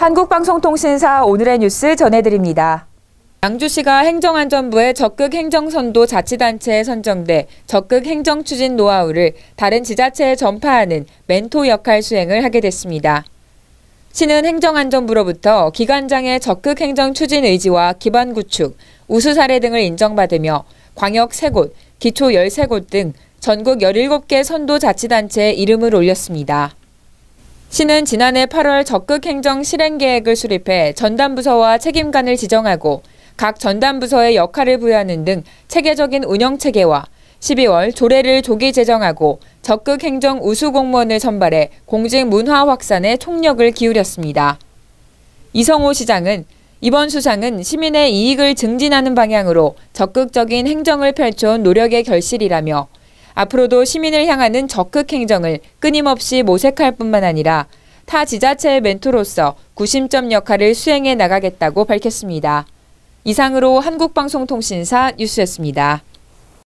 한국방송통신사 오늘의 뉴스 전해드립니다. 양주시가 행정안전부의 적극 행정선도 자치단체에 선정돼 적극 행정 추진 노하우를 다른 지자체에 전파하는 멘토 역할 수행을 하게 됐습니다. 시는 행정안전부로부터 기관장의 적극 행정 추진 의지와 기반 구축, 우수 사례 등을 인정받으며 광역 3곳, 기초 13곳 등 전국 17개 선도 자치단체에 이름을 올렸습니다. 시는 지난해 8월 적극 행정 실행 계획을 수립해 전담부서와 책임관을 지정하고 각 전담부서의 역할을 부여하는 등 체계적인 운영 체계와 12월 조례를 조기 제정하고 적극 행정 우수 공무원을 선발해 공직 문화 확산에 총력을 기울였습니다. 이성호 시장은 이번 수상은 시민의 이익을 증진하는 방향으로 적극적인 행정을 펼쳐온 노력의 결실이라며 앞으로도 시민을 향하는 적극 행정을 끊임없이 모색할 뿐만 아니라 타 지자체의 멘토로서 구심점 역할을 수행해 나가겠다고 밝혔습니다. 이상으로 한국방송통신사 뉴스였습니다.